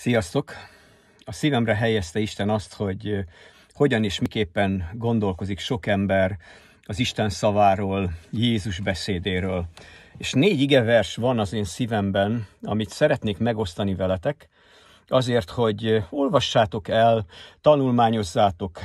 Sziasztok! A szívemre helyezte Isten azt, hogy hogyan és miképpen gondolkozik sok ember az Isten szaváról, Jézus beszédéről. És négy igevers van az én szívemben, amit szeretnék megosztani veletek, azért, hogy olvassátok el, tanulmányozzátok,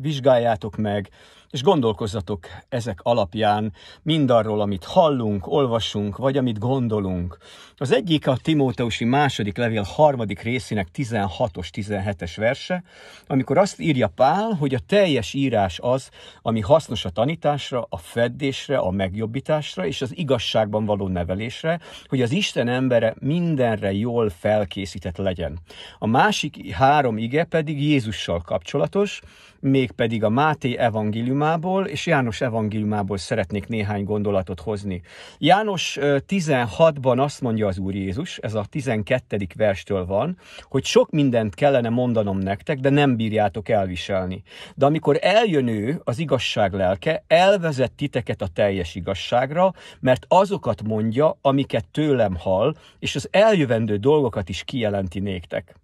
vizsgáljátok meg, és gondolkozzatok ezek alapján mindarról, amit hallunk, olvasunk, vagy amit gondolunk. Az egyik a Timóteusi második levél harmadik részének 16-os, 17-es verse, amikor azt írja Pál, hogy a teljes írás az, ami hasznos a tanításra, a feddésre, a megjobbításra és az igazságban való nevelésre, hogy az Isten embere mindenre jól felkészített legyen. A másik három ige pedig Jézussal kapcsolatos, mégpedig a Máté evangéliumából és János evangéliumából szeretnék néhány gondolatot hozni. János 16-ban azt mondja az Úr Jézus, ez a 12. verstől van, hogy sok mindent kellene mondanom nektek, de nem bírjátok elviselni. De amikor eljön ő, az igazság lelke, elvezet titeket a teljes igazságra, mert azokat mondja, amiket tőlem hall, és az eljövendő dolgokat is kijelenti néktek.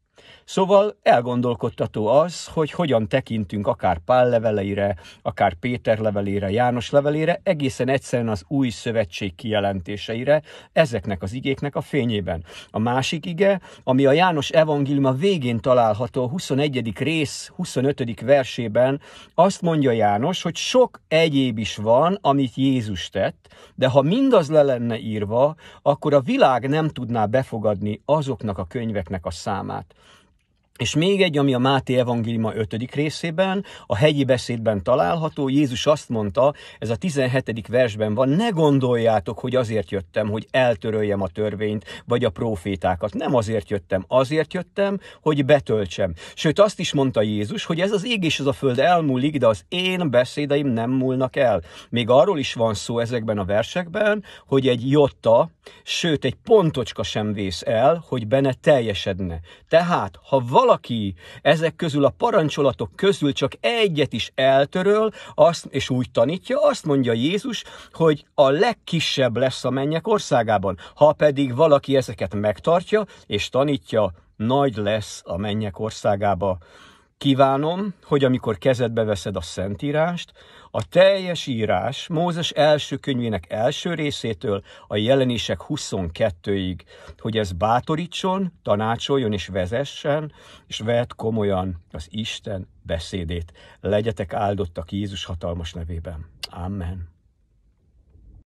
Szóval elgondolkodtató az, hogy hogyan tekintünk akár Pál leveleire, akár Péter levelére, János levelére, egészen egyszerűen az új szövetség kijelentéseire, ezeknek az igéknek a fényében. A másik ige, ami a János evangélium végén található, 21. rész 25. versében, azt mondja János, hogy sok egyéb is van, amit Jézus tett, de ha mindaz le lenne írva, akkor a világ nem tudná befogadni azoknak a könyveknek a számát. És még egy, ami a Máté evangéliuma 5. részében, a hegyi beszédben található, Jézus azt mondta, ez a 17. versben van, ne gondoljátok, hogy azért jöttem, hogy eltöröljem a törvényt, vagy a profétákat. Nem azért jöttem, azért jöttem, hogy betöltsem. Sőt, azt is mondta Jézus, hogy ez az ég és ez a föld elmúlik, de az én beszédeim nem múlnak el. Még arról is van szó ezekben a versekben, hogy egy jotta, sőt egy pontocska sem vész el, hogy benne teljesedne. Tehát, ha val valaki ezek közül a parancsolatok közül csak egyet is eltöröl, azt, és úgy tanítja, azt mondja Jézus, hogy a legkisebb lesz a mennyek országában. Ha pedig valaki ezeket megtartja és tanítja, nagy lesz a mennyek országába. Kívánom, hogy amikor kezedbe veszed a Szentírást, a teljes írás Mózes első könyvének első részétől a jelenések 22-ig, hogy ez bátorítson, tanácsoljon és vezessen, és vedd komolyan az Isten beszédét. Legyetek áldottak Jézus hatalmas nevében. Amen.